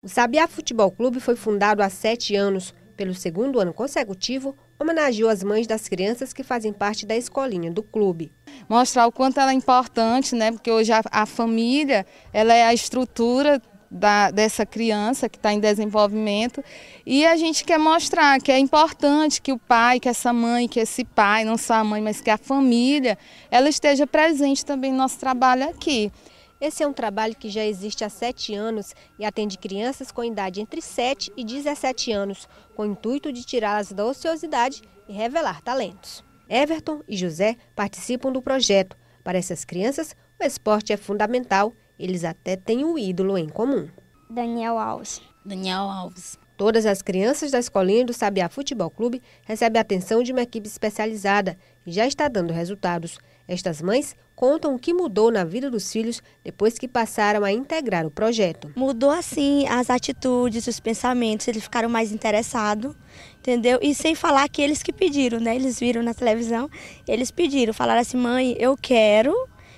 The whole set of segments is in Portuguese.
O Sabiá Futebol Clube foi fundado há sete anos. Pelo segundo ano consecutivo, homenageou as mães das crianças que fazem parte da escolinha do clube. Mostrar o quanto ela é importante, né? porque hoje a, a família ela é a estrutura da, dessa criança que está em desenvolvimento. E a gente quer mostrar que é importante que o pai, que essa mãe, que esse pai, não só a mãe, mas que a família, ela esteja presente também no nosso trabalho aqui. Esse é um trabalho que já existe há sete anos e atende crianças com idade entre 7 e 17 anos, com o intuito de tirá-las da ociosidade e revelar talentos. Everton e José participam do projeto. Para essas crianças, o esporte é fundamental. Eles até têm um ídolo em comum. Daniel Alves. Daniel Alves. Todas as crianças da escolinha do Sabiá Futebol Clube recebem atenção de uma equipe especializada e já está dando resultados. Estas mães contam o que mudou na vida dos filhos depois que passaram a integrar o projeto. Mudou assim as atitudes, os pensamentos, eles ficaram mais interessados, entendeu? E sem falar que eles que pediram, né? Eles viram na televisão, eles pediram, falaram assim: "Mãe, eu quero".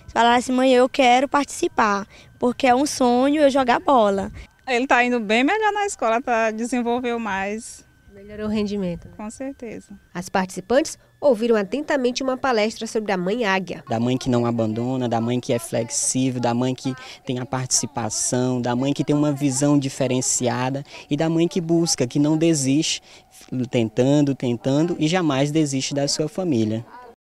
Falaram assim: "Mãe, eu quero participar, porque é um sonho eu jogar bola". Ele está indo bem melhor na escola, tá desenvolveu mais. Melhorou o rendimento. Né? Com certeza. As participantes ouviram atentamente uma palestra sobre a mãe águia. Da mãe que não abandona, da mãe que é flexível, da mãe que tem a participação, da mãe que tem uma visão diferenciada e da mãe que busca, que não desiste, tentando, tentando e jamais desiste da sua família.